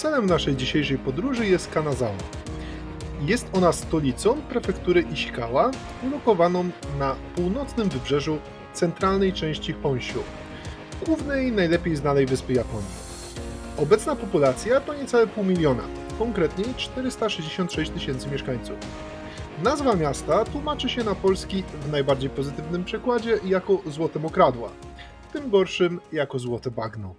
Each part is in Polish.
Celem naszej dzisiejszej podróży jest Kanazawa. Jest ona stolicą prefektury Ishikawa, ulokowaną na północnym wybrzeżu centralnej części Honshu, głównej, najlepiej znanej wyspy Japonii. Obecna populacja to niecałe pół miliona, konkretnie 466 tysięcy mieszkańców. Nazwa miasta tłumaczy się na polski w najbardziej pozytywnym przekładzie jako Złote Mokradła, w tym gorszym jako Złote Bagno.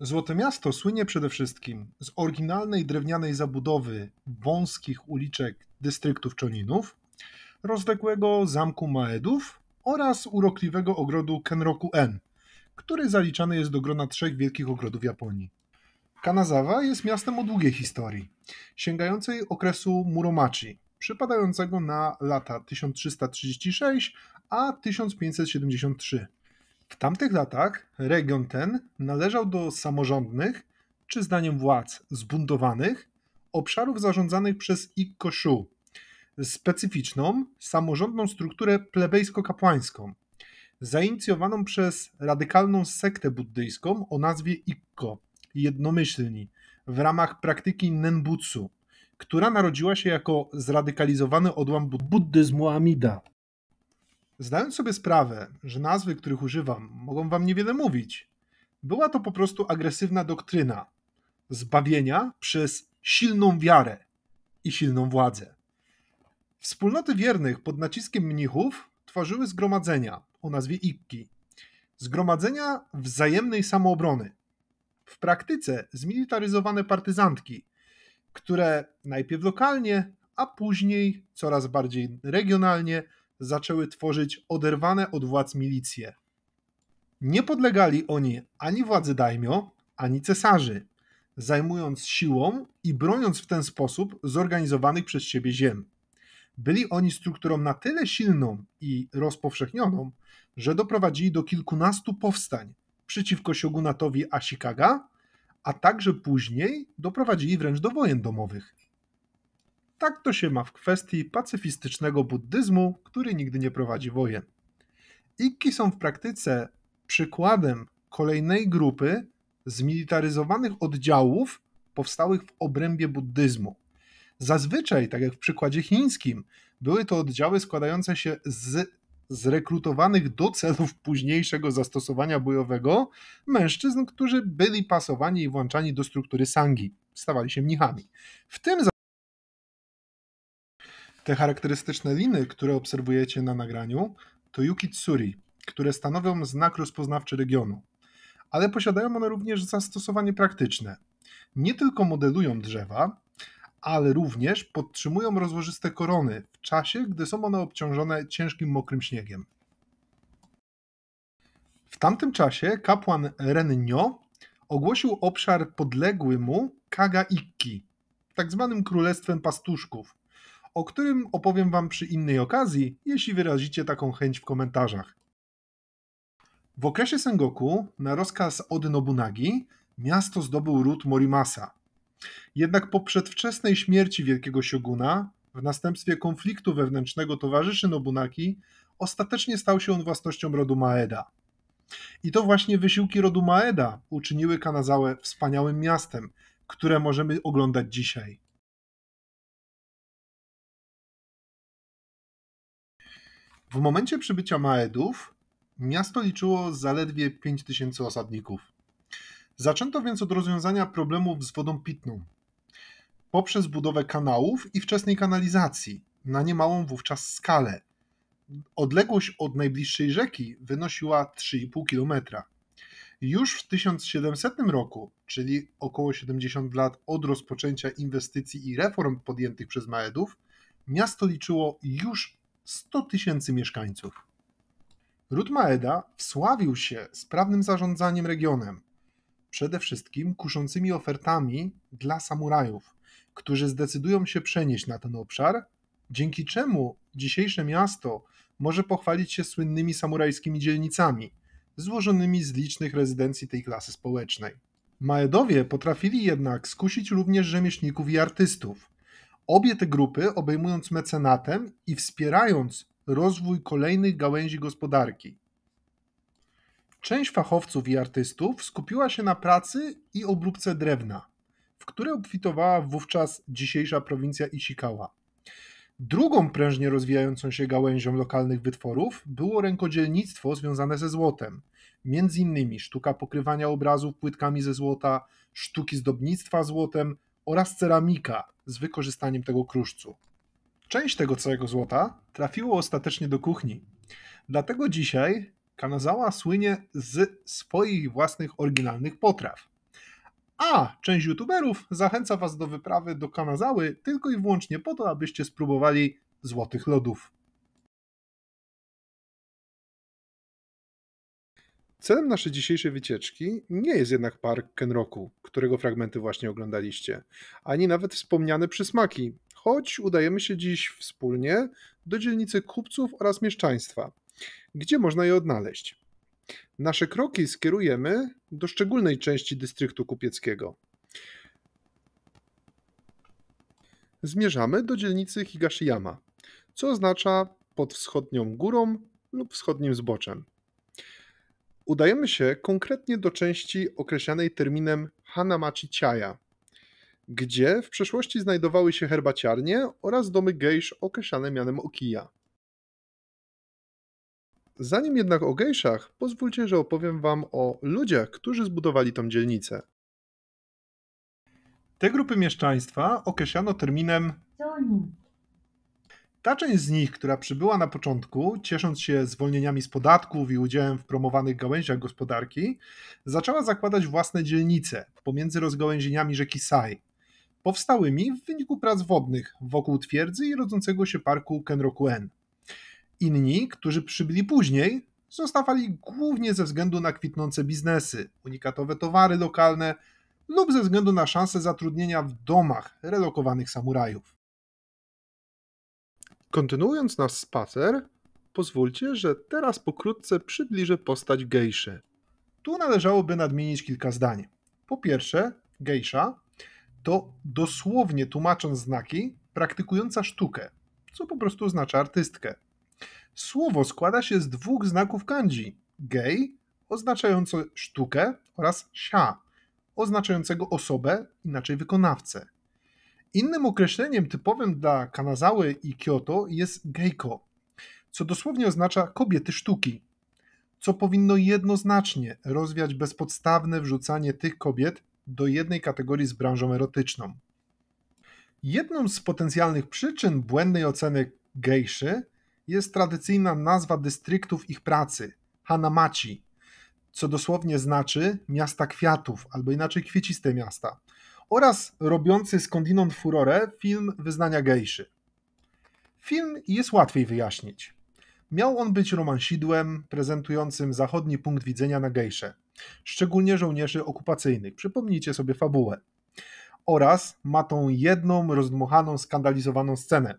Złote Miasto słynie przede wszystkim z oryginalnej drewnianej zabudowy wąskich uliczek dystryktów Czoninów, rozległego zamku Maedów oraz urokliwego ogrodu Kenroku En, który zaliczany jest do grona trzech wielkich ogrodów Japonii. Kanazawa jest miastem o długiej historii, sięgającej okresu Muromachi, przypadającego na lata 1336 a 1573 w tamtych latach region ten należał do samorządnych, czy zdaniem władz zbuntowanych, obszarów zarządzanych przez Ikkoszu, specyficzną, samorządną strukturę plebejsko-kapłańską, zainicjowaną przez radykalną sektę buddyjską o nazwie Ikko, jednomyślni, w ramach praktyki Nenbutsu, która narodziła się jako zradykalizowany odłam buddyzmu Amida. Zdając sobie sprawę, że nazwy, których używam, mogą wam niewiele mówić, była to po prostu agresywna doktryna zbawienia przez silną wiarę i silną władzę. Wspólnoty wiernych pod naciskiem mnichów tworzyły zgromadzenia o nazwie Ikki. Zgromadzenia wzajemnej samoobrony. W praktyce zmilitaryzowane partyzantki, które najpierw lokalnie, a później coraz bardziej regionalnie zaczęły tworzyć oderwane od władz milicje. Nie podlegali oni ani władzy daimio, ani cesarzy, zajmując siłą i broniąc w ten sposób zorganizowanych przez siebie ziem. Byli oni strukturą na tyle silną i rozpowszechnioną, że doprowadzili do kilkunastu powstań przeciwko siogunatowi Ashikaga, a także później doprowadzili wręcz do wojen domowych. Tak to się ma w kwestii pacyfistycznego buddyzmu, który nigdy nie prowadzi wojen. Ikki są w praktyce przykładem kolejnej grupy zmilitaryzowanych oddziałów powstałych w obrębie buddyzmu. Zazwyczaj, tak jak w przykładzie chińskim, były to oddziały składające się z zrekrutowanych do celów późniejszego zastosowania bojowego mężczyzn, którzy byli pasowani i włączani do struktury sangi, stawali się mnichami. W tym te charakterystyczne liny, które obserwujecie na nagraniu, to yukitsuri, które stanowią znak rozpoznawczy regionu. Ale posiadają one również zastosowanie praktyczne. Nie tylko modelują drzewa, ale również podtrzymują rozłożyste korony w czasie, gdy są one obciążone ciężkim mokrym śniegiem. W tamtym czasie kapłan Rennyo ogłosił obszar podległy mu Kaga Ikki, tak zwanym królestwem pastuszków, o którym opowiem Wam przy innej okazji, jeśli wyrazicie taką chęć w komentarzach. W okresie Sengoku, na rozkaz Ody Nobunagi, miasto zdobył ród Morimasa. Jednak po przedwczesnej śmierci wielkiego sioguna, w następstwie konfliktu wewnętrznego towarzyszy Nobunaki, ostatecznie stał się on własnością rodu Maeda. I to właśnie wysiłki rodu Maeda uczyniły Kanazałę wspaniałym miastem, które możemy oglądać dzisiaj. W momencie przybycia Maedów miasto liczyło zaledwie 5000 osadników. Zaczęto więc od rozwiązania problemów z wodą pitną poprzez budowę kanałów i wczesnej kanalizacji na niemałą wówczas skalę. Odległość od najbliższej rzeki wynosiła 3,5 km. Już w 1700 roku, czyli około 70 lat od rozpoczęcia inwestycji i reform podjętych przez Maedów, miasto liczyło już 100 tysięcy mieszkańców. Maeda wsławił się sprawnym zarządzaniem regionem, przede wszystkim kuszącymi ofertami dla samurajów, którzy zdecydują się przenieść na ten obszar, dzięki czemu dzisiejsze miasto może pochwalić się słynnymi samurajskimi dzielnicami, złożonymi z licznych rezydencji tej klasy społecznej. Maedowie potrafili jednak skusić również rzemieślników i artystów, Obie te grupy, obejmując mecenatem i wspierając rozwój kolejnych gałęzi gospodarki. Część fachowców i artystów skupiła się na pracy i obróbce drewna, w które obfitowała wówczas dzisiejsza prowincja Ishikawa. Drugą prężnie rozwijającą się gałęzią lokalnych wytworów było rękodzielnictwo związane ze złotem, między innymi sztuka pokrywania obrazów płytkami ze złota, sztuki zdobnictwa złotem, oraz ceramika z wykorzystaniem tego kruszcu. Część tego całego złota trafiło ostatecznie do kuchni. Dlatego dzisiaj Kanazawa słynie z swoich własnych oryginalnych potraw. A część youtuberów zachęca Was do wyprawy do Kanazały tylko i wyłącznie po to, abyście spróbowali złotych lodów. Celem naszej dzisiejszej wycieczki nie jest jednak park Kenroku, którego fragmenty właśnie oglądaliście, ani nawet wspomniane przysmaki, choć udajemy się dziś wspólnie do dzielnicy kupców oraz mieszczaństwa, gdzie można je odnaleźć. Nasze kroki skierujemy do szczególnej części dystryktu kupieckiego. Zmierzamy do dzielnicy Higashiyama, co oznacza pod wschodnią górą lub wschodnim zboczem udajemy się konkretnie do części określanej terminem Hanamachi Chaya, gdzie w przeszłości znajdowały się herbaciarnie oraz domy gejsz określane mianem Okija. Zanim jednak o gejszach, pozwólcie, że opowiem wam o ludziach, którzy zbudowali tą dzielnicę. Te grupy mieszczaństwa określano terminem ta część z nich, która przybyła na początku, ciesząc się zwolnieniami z podatków i udziałem w promowanych gałęziach gospodarki, zaczęła zakładać własne dzielnice pomiędzy rozgałęzieniami rzeki Sai, powstałymi w wyniku prac wodnych wokół twierdzy i rodzącego się parku Kenrokuen. Inni, którzy przybyli później, zostawali głównie ze względu na kwitnące biznesy, unikatowe towary lokalne lub ze względu na szanse zatrudnienia w domach relokowanych samurajów. Kontynuując nasz spacer, pozwólcie, że teraz pokrótce przybliżę postać gejszy. Tu należałoby nadmienić kilka zdań. Po pierwsze, gejsza to dosłownie tłumacząc znaki, praktykująca sztukę, co po prostu oznacza artystkę. Słowo składa się z dwóch znaków kanji: gej, oznaczający sztukę, oraz sia, oznaczającego osobę, inaczej wykonawcę. Innym określeniem typowym dla Kanazały i Kyoto jest geiko, co dosłownie oznacza kobiety sztuki, co powinno jednoznacznie rozwiać bezpodstawne wrzucanie tych kobiet do jednej kategorii z branżą erotyczną. Jedną z potencjalnych przyczyn błędnej oceny gejszy jest tradycyjna nazwa dystryktów ich pracy Hanamachi, co dosłownie znaczy miasta kwiatów, albo inaczej kwieciste miasta oraz robiący skądinąd furorę film Wyznania gejszy. Film jest łatwiej wyjaśnić. Miał on być romansidłem prezentującym zachodni punkt widzenia na gejsze, szczególnie żołnierzy okupacyjnych, przypomnijcie sobie fabułę, oraz ma tą jedną rozdmuchaną, skandalizowaną scenę,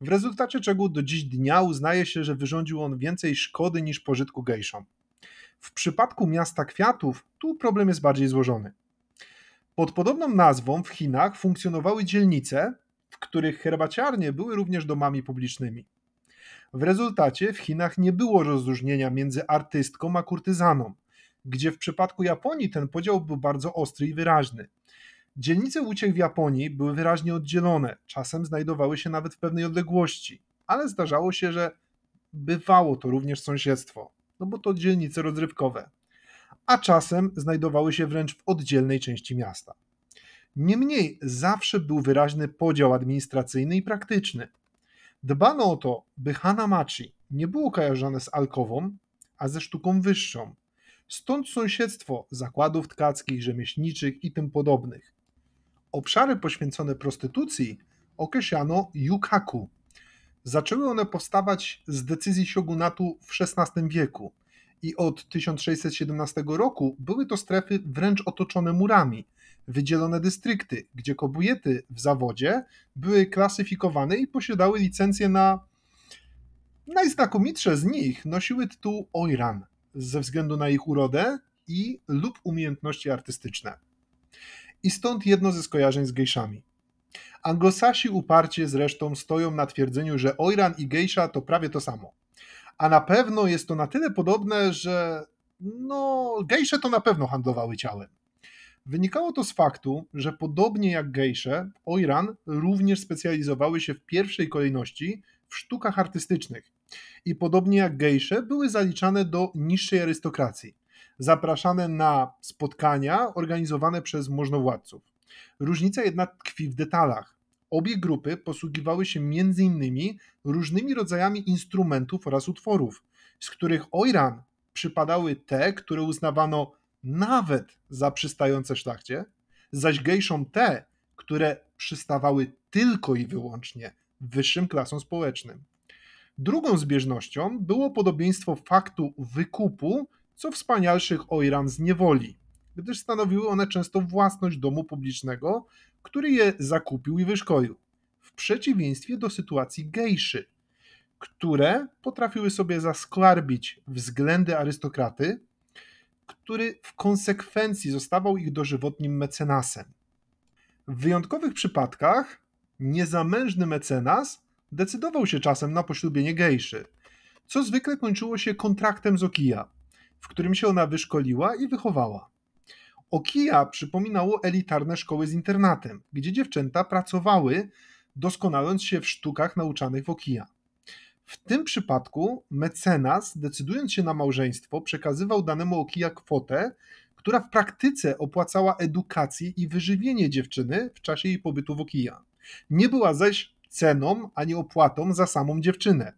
w rezultacie czego do dziś dnia uznaje się, że wyrządził on więcej szkody niż pożytku gejszom. W przypadku Miasta Kwiatów tu problem jest bardziej złożony. Pod podobną nazwą w Chinach funkcjonowały dzielnice, w których herbaciarnie były również domami publicznymi. W rezultacie w Chinach nie było rozróżnienia między artystką a kurtyzaną, gdzie w przypadku Japonii ten podział był bardzo ostry i wyraźny. Dzielnice uciech w Japonii były wyraźnie oddzielone, czasem znajdowały się nawet w pewnej odległości, ale zdarzało się, że bywało to również sąsiedztwo, no bo to dzielnice rozrywkowe a czasem znajdowały się wręcz w oddzielnej części miasta. Niemniej zawsze był wyraźny podział administracyjny i praktyczny. Dbano o to, by Hanamachi nie było kojarzone z alkową, a ze sztuką wyższą. Stąd sąsiedztwo zakładów tkackich, rzemieślniczych i tym podobnych. Obszary poświęcone prostytucji określano yukaku. Zaczęły one powstawać z decyzji siogunatu w XVI wieku – i od 1617 roku były to strefy wręcz otoczone murami, wydzielone dystrykty, gdzie kobiety w zawodzie były klasyfikowane i posiadały licencję na Najznakomitsze z nich nosiły tytuł Oiran ze względu na ich urodę i lub umiejętności artystyczne. I stąd jedno ze skojarzeń z gejszami. Anglosasi uparcie zresztą stoją na twierdzeniu, że Oiran i gejsza to prawie to samo a na pewno jest to na tyle podobne, że no, gejsze to na pewno handlowały ciałem. Wynikało to z faktu, że podobnie jak gejsze, Oiran również specjalizowały się w pierwszej kolejności w sztukach artystycznych i podobnie jak gejsze były zaliczane do niższej arystokracji, zapraszane na spotkania organizowane przez możnowładców. Różnica jednak tkwi w detalach Obie grupy posługiwały się m.in. różnymi rodzajami instrumentów oraz utworów, z których Ojran przypadały te, które uznawano nawet za przystające szlachcie, zaś gejszą te, które przystawały tylko i wyłącznie wyższym klasom społecznym. Drugą zbieżnością było podobieństwo faktu wykupu, co wspanialszych Ojran z niewoli gdyż stanowiły one często własność domu publicznego, który je zakupił i wyszkolił. W przeciwieństwie do sytuacji gejszy, które potrafiły sobie zaskarbić względy arystokraty, który w konsekwencji zostawał ich dożywotnim mecenasem. W wyjątkowych przypadkach niezamężny mecenas decydował się czasem na poślubienie gejszy, co zwykle kończyło się kontraktem z Okija, w którym się ona wyszkoliła i wychowała. Okija przypominało elitarne szkoły z internatem, gdzie dziewczęta pracowały, doskonaląc się w sztukach nauczanych w Okija. W tym przypadku mecenas, decydując się na małżeństwo, przekazywał danemu Okija kwotę, która w praktyce opłacała edukację i wyżywienie dziewczyny w czasie jej pobytu w Okija. Nie była zaś ceną ani opłatą za samą dziewczynę.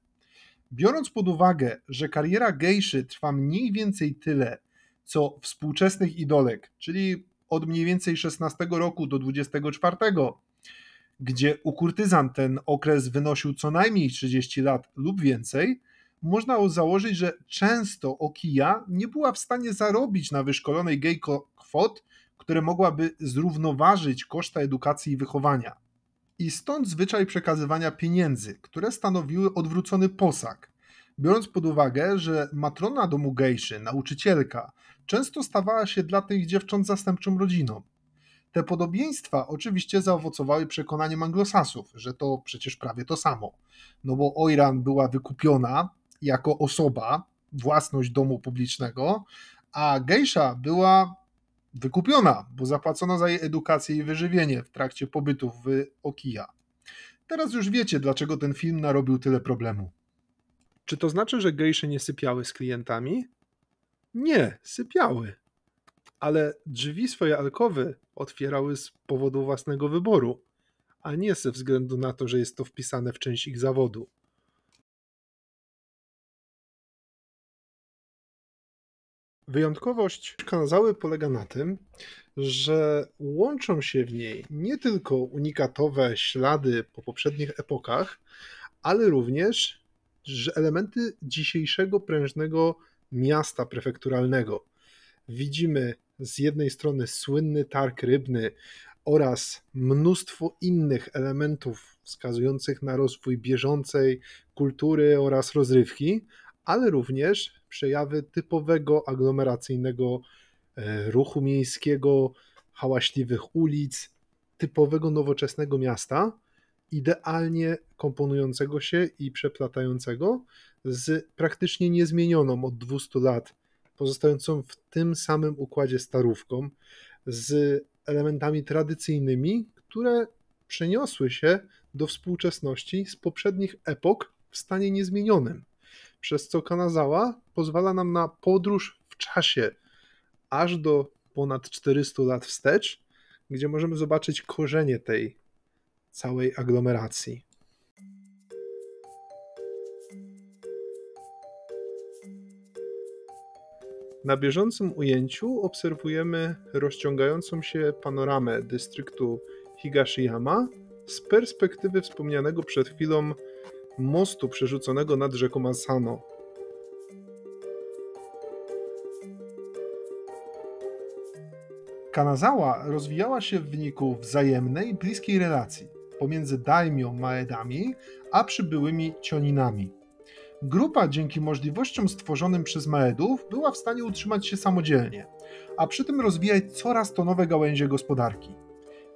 Biorąc pod uwagę, że kariera gejszy trwa mniej więcej tyle, co współczesnych idolek, czyli od mniej więcej 16 roku do 24, gdzie u kurtyzan ten okres wynosił co najmniej 30 lat lub więcej, można założyć, że często Okija nie była w stanie zarobić na wyszkolonej gejko kwot, które mogłaby zrównoważyć koszta edukacji i wychowania. I stąd zwyczaj przekazywania pieniędzy, które stanowiły odwrócony posag, biorąc pod uwagę, że matrona domu gejszy, nauczycielka, często stawała się dla tych dziewcząt zastępczą rodziną. Te podobieństwa oczywiście zaowocowały przekonaniem anglosasów, że to przecież prawie to samo. No bo Oiran była wykupiona jako osoba, własność domu publicznego, a gejsza była wykupiona, bo zapłacono za jej edukację i wyżywienie w trakcie pobytu w Okija. Teraz już wiecie, dlaczego ten film narobił tyle problemu. Czy to znaczy, że gejsze nie sypiały z klientami? Nie, sypiały. Ale drzwi swojej alkowy otwierały z powodu własnego wyboru, a nie ze względu na to, że jest to wpisane w część ich zawodu. Wyjątkowość kanzały polega na tym, że łączą się w niej nie tylko unikatowe ślady po poprzednich epokach, ale również że elementy dzisiejszego prężnego miasta prefekturalnego. Widzimy z jednej strony słynny targ rybny oraz mnóstwo innych elementów wskazujących na rozwój bieżącej kultury oraz rozrywki, ale również przejawy typowego aglomeracyjnego e, ruchu miejskiego, hałaśliwych ulic, typowego nowoczesnego miasta, idealnie komponującego się i przeplatającego z praktycznie niezmienioną od 200 lat, pozostającą w tym samym układzie starówką, z elementami tradycyjnymi, które przeniosły się do współczesności z poprzednich epok w stanie niezmienionym. Przez co Kanazała pozwala nam na podróż w czasie aż do ponad 400 lat wstecz, gdzie możemy zobaczyć korzenie tej całej aglomeracji. Na bieżącym ujęciu obserwujemy rozciągającą się panoramę dystryktu Higashiyama z perspektywy wspomnianego przed chwilą mostu przerzuconego nad rzeką Asano. Kanazawa rozwijała się w wyniku wzajemnej, bliskiej relacji pomiędzy daimio maedami a przybyłymi cioninami. Grupa dzięki możliwościom stworzonym przez maedów była w stanie utrzymać się samodzielnie, a przy tym rozwijać coraz to nowe gałęzie gospodarki.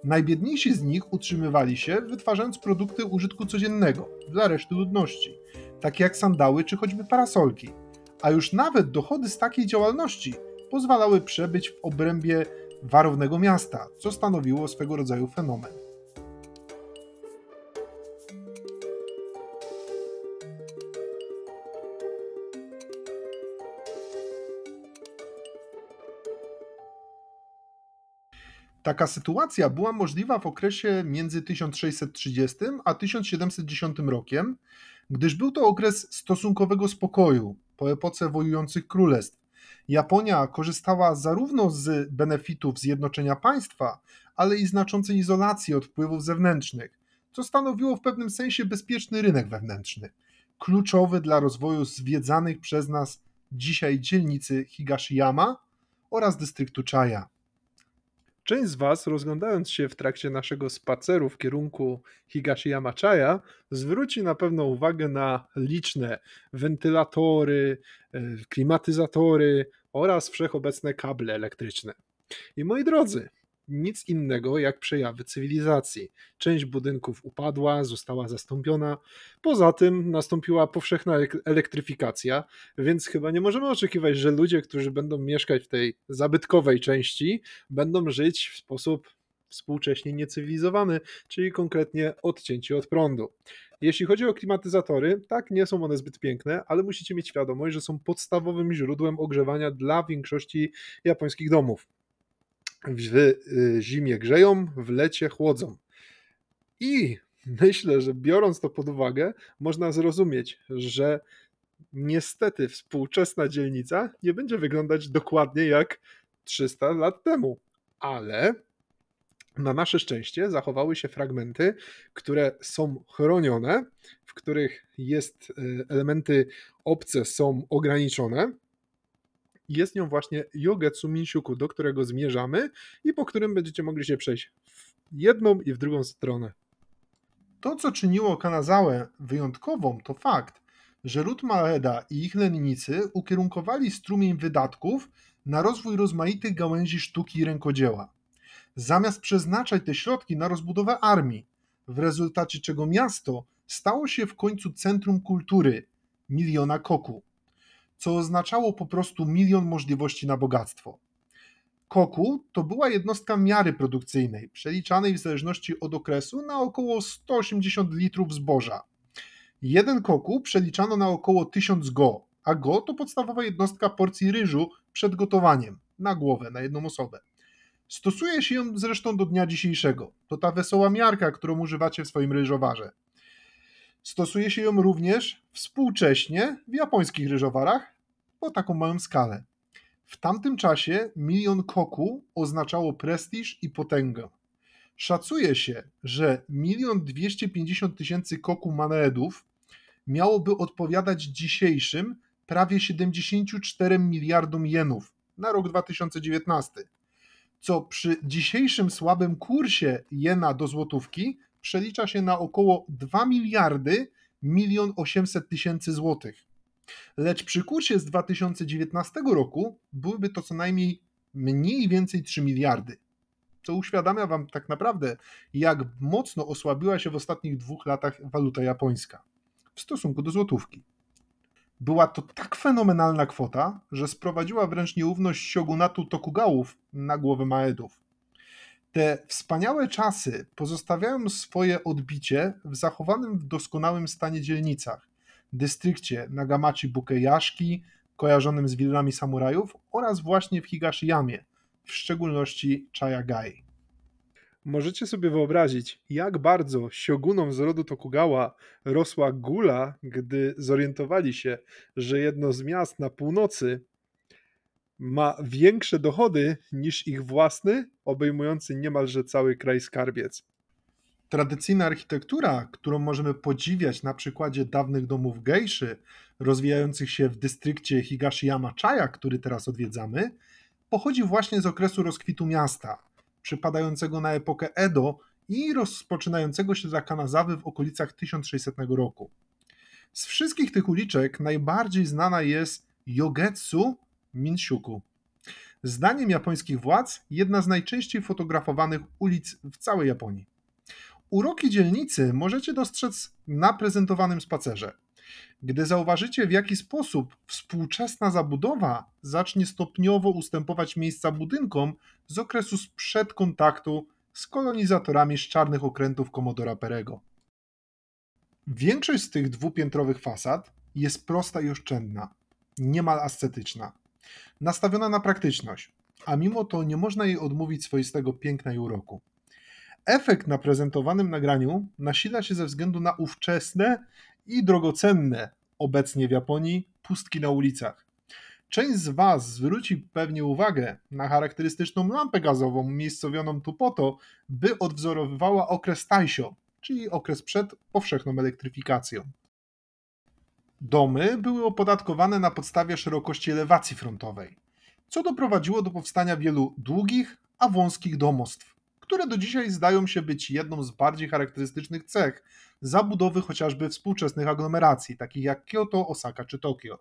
Najbiedniejsi z nich utrzymywali się, wytwarzając produkty użytku codziennego dla reszty ludności, takie jak sandały czy choćby parasolki. A już nawet dochody z takiej działalności pozwalały przebyć w obrębie warownego miasta, co stanowiło swego rodzaju fenomen. Taka sytuacja była możliwa w okresie między 1630 a 1710 rokiem, gdyż był to okres stosunkowego spokoju po epoce wojujących królestw. Japonia korzystała zarówno z benefitów zjednoczenia państwa, ale i znaczącej izolacji od wpływów zewnętrznych, co stanowiło w pewnym sensie bezpieczny rynek wewnętrzny, kluczowy dla rozwoju zwiedzanych przez nas dzisiaj dzielnicy Higashiyama oraz dystryktu Chaya. Część z Was, rozglądając się w trakcie naszego spaceru w kierunku Higashiyama-chaya, zwróci na pewno uwagę na liczne wentylatory, e, klimatyzatory oraz wszechobecne kable elektryczne. I moi drodzy, nic innego jak przejawy cywilizacji. Część budynków upadła, została zastąpiona. Poza tym nastąpiła powszechna elektryfikacja, więc chyba nie możemy oczekiwać, że ludzie, którzy będą mieszkać w tej zabytkowej części, będą żyć w sposób współcześnie niecywilizowany, czyli konkretnie odcięci od prądu. Jeśli chodzi o klimatyzatory, tak, nie są one zbyt piękne, ale musicie mieć świadomość, że są podstawowym źródłem ogrzewania dla większości japońskich domów w y, zimie grzeją, w lecie chłodzą. I myślę, że biorąc to pod uwagę, można zrozumieć, że niestety współczesna dzielnica nie będzie wyglądać dokładnie jak 300 lat temu, ale na nasze szczęście zachowały się fragmenty, które są chronione, w których jest y, elementy obce są ograniczone jest nią właśnie Yogetsu Minshuku, do którego zmierzamy i po którym będziecie mogli się przejść w jedną i w drugą stronę. To, co czyniło Kanazałę wyjątkową, to fakt, że Ruth Maeda i ich lennicy ukierunkowali strumień wydatków na rozwój rozmaitych gałęzi sztuki i rękodzieła, zamiast przeznaczać te środki na rozbudowę armii, w rezultacie czego miasto stało się w końcu centrum kultury miliona koku co oznaczało po prostu milion możliwości na bogactwo. Koku to była jednostka miary produkcyjnej, przeliczanej w zależności od okresu na około 180 litrów zboża. Jeden koku przeliczano na około 1000 go, a go to podstawowa jednostka porcji ryżu przed gotowaniem, na głowę, na jedną osobę. Stosuje się ją zresztą do dnia dzisiejszego. To ta wesoła miarka, którą używacie w swoim ryżowarze. Stosuje się ją również współcześnie w japońskich ryżowarach po taką małą skalę. W tamtym czasie milion koku oznaczało prestiż i potęgę. Szacuje się, że milion 250 tysięcy koku manaedów miałoby odpowiadać dzisiejszym prawie 74 miliardom jenów na rok 2019, co przy dzisiejszym słabym kursie jena do złotówki przelicza się na około 2 miliardy milion 800 tysięcy złotych. Lecz przy kursie z 2019 roku byłyby to co najmniej mniej więcej 3 miliardy. To uświadamia Wam tak naprawdę, jak mocno osłabiła się w ostatnich dwóch latach waluta japońska w stosunku do złotówki. Była to tak fenomenalna kwota, że sprowadziła wręcz nierówność siogunatu Tokugałów na głowę Maedów. Te wspaniałe czasy pozostawiają swoje odbicie w zachowanym w doskonałym stanie dzielnicach, dystrykcie Nagamachi Bukejaszki, kojarzonym z willami samurajów, oraz właśnie w Higashiyamie, w szczególności Chayagai. Możecie sobie wyobrazić, jak bardzo siogunom z rodu Tokugawa rosła gula, gdy zorientowali się, że jedno z miast na północy ma większe dochody niż ich własny, obejmujący niemalże cały kraj skarbiec. Tradycyjna architektura, którą możemy podziwiać na przykładzie dawnych domów gejszy, rozwijających się w dystrykcie Higashiyama-chaya, który teraz odwiedzamy, pochodzi właśnie z okresu rozkwitu miasta, przypadającego na epokę Edo i rozpoczynającego się za Kanazawy w okolicach 1600 roku. Z wszystkich tych uliczek najbardziej znana jest Yogetsu Minshuku. Zdaniem japońskich władz, jedna z najczęściej fotografowanych ulic w całej Japonii. Uroki dzielnicy możecie dostrzec na prezentowanym spacerze. Gdy zauważycie, w jaki sposób współczesna zabudowa zacznie stopniowo ustępować miejsca budynkom z okresu sprzed kontaktu z kolonizatorami z czarnych okrętów Komodora Perego. Większość z tych dwupiętrowych fasad jest prosta i oszczędna, niemal ascetyczna nastawiona na praktyczność, a mimo to nie można jej odmówić swoistego piękna i uroku. Efekt na prezentowanym nagraniu nasila się ze względu na ówczesne i drogocenne obecnie w Japonii pustki na ulicach. Część z Was zwróci pewnie uwagę na charakterystyczną lampę gazową umiejscowioną tu po to, by odwzorowywała okres Taisho, czyli okres przed powszechną elektryfikacją. Domy były opodatkowane na podstawie szerokości elewacji frontowej, co doprowadziło do powstania wielu długich, a wąskich domostw, które do dzisiaj zdają się być jedną z bardziej charakterystycznych cech zabudowy chociażby współczesnych aglomeracji, takich jak Kyoto, Osaka czy Tokio.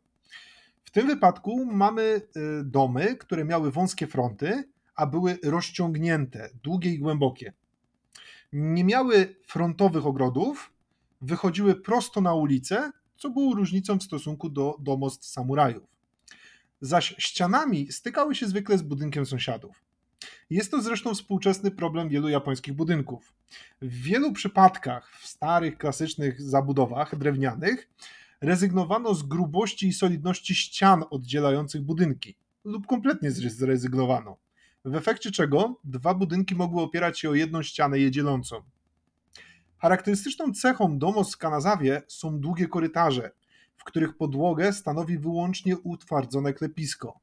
W tym wypadku mamy y, domy, które miały wąskie fronty, a były rozciągnięte, długie i głębokie. Nie miały frontowych ogrodów, wychodziły prosto na ulicę co było różnicą w stosunku do domostw samurajów. Zaś ścianami stykały się zwykle z budynkiem sąsiadów. Jest to zresztą współczesny problem wielu japońskich budynków. W wielu przypadkach w starych, klasycznych zabudowach drewnianych rezygnowano z grubości i solidności ścian oddzielających budynki, lub kompletnie zrezygnowano. W efekcie czego dwa budynki mogły opierać się o jedną ścianę je dzielącą. Charakterystyczną cechą domos Kanazawie są długie korytarze, w których podłogę stanowi wyłącznie utwardzone klepisko.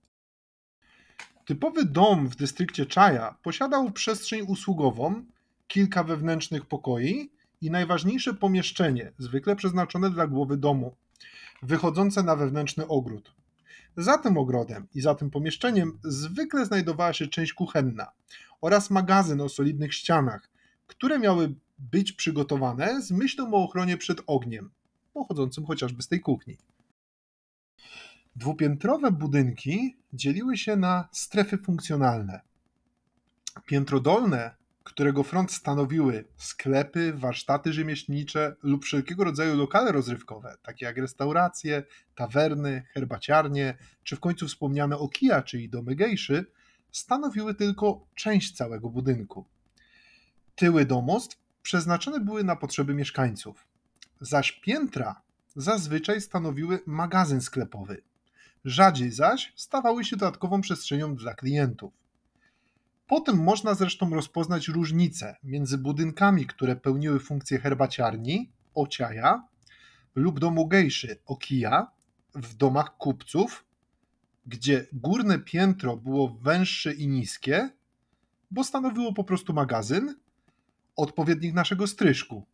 Typowy dom w dystrykcie Czaja posiadał przestrzeń usługową, kilka wewnętrznych pokoi i najważniejsze pomieszczenie, zwykle przeznaczone dla głowy domu, wychodzące na wewnętrzny ogród. Za tym ogrodem i za tym pomieszczeniem zwykle znajdowała się część kuchenna oraz magazyn o solidnych ścianach, które miały być przygotowane z myślą o ochronie przed ogniem, pochodzącym chociażby z tej kuchni. Dwupiętrowe budynki dzieliły się na strefy funkcjonalne. Piętro dolne, którego front stanowiły sklepy, warsztaty rzemieślnicze lub wszelkiego rodzaju lokale rozrywkowe, takie jak restauracje, tawerny, herbaciarnie, czy w końcu wspomniane okija, czyli domy gejszy, stanowiły tylko część całego budynku. Tyły domostw przeznaczone były na potrzeby mieszkańców, zaś piętra zazwyczaj stanowiły magazyn sklepowy. Rzadziej zaś stawały się dodatkową przestrzenią dla klientów. Potem można zresztą rozpoznać różnice między budynkami, które pełniły funkcję herbaciarni, ociaja lub domu gejszy, okija, w domach kupców, gdzie górne piętro było węższe i niskie, bo stanowiło po prostu magazyn, odpowiednik naszego stryżku.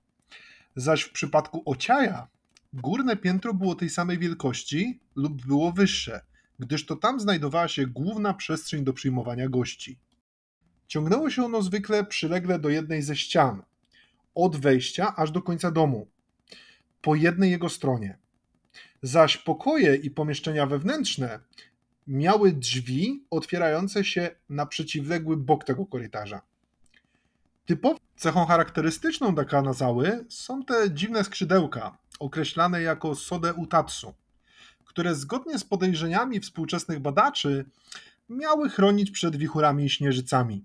Zaś w przypadku ociaja górne piętro było tej samej wielkości lub było wyższe, gdyż to tam znajdowała się główna przestrzeń do przyjmowania gości. Ciągnęło się ono zwykle przylegle do jednej ze ścian, od wejścia aż do końca domu, po jednej jego stronie. Zaś pokoje i pomieszczenia wewnętrzne miały drzwi otwierające się na przeciwległy bok tego korytarza. Typową cechą charakterystyczną dekanazały są te dziwne skrzydełka, określane jako sode utatsu, które zgodnie z podejrzeniami współczesnych badaczy miały chronić przed wichurami i śnieżycami.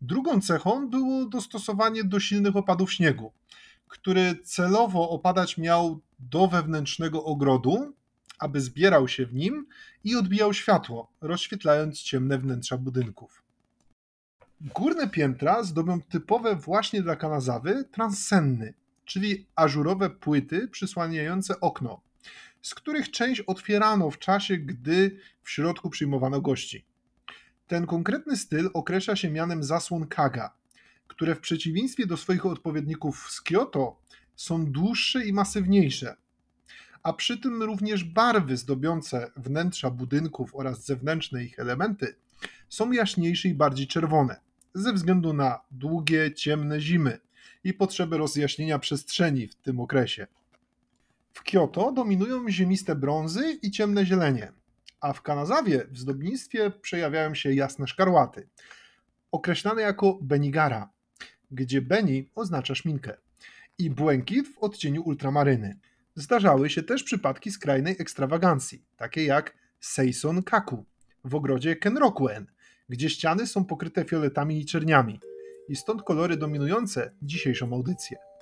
Drugą cechą było dostosowanie do silnych opadów śniegu, który celowo opadać miał do wewnętrznego ogrodu, aby zbierał się w nim i odbijał światło, rozświetlając ciemne wnętrza budynków. Górne piętra zdobią typowe właśnie dla Kanazawy transsenny, czyli ażurowe płyty przysłaniające okno, z których część otwierano w czasie, gdy w środku przyjmowano gości. Ten konkretny styl określa się mianem zasłon kaga, które w przeciwieństwie do swoich odpowiedników z Kyoto są dłuższe i masywniejsze, a przy tym również barwy zdobiące wnętrza budynków oraz zewnętrzne ich elementy są jaśniejsze i bardziej czerwone, ze względu na długie, ciemne zimy i potrzebę rozjaśnienia przestrzeni w tym okresie. W Kyoto dominują ziemiste brązy i ciemne zielenie, a w Kanazawie w zdobnictwie przejawiają się jasne szkarłaty, określane jako benigara, gdzie beni oznacza szminkę, i błękit w odcieniu ultramaryny. Zdarzały się też przypadki skrajnej ekstrawagancji, takie jak Seison Kaku, w ogrodzie Kenrokuen, gdzie ściany są pokryte fioletami i czerniami. I stąd kolory dominujące dzisiejszą audycję.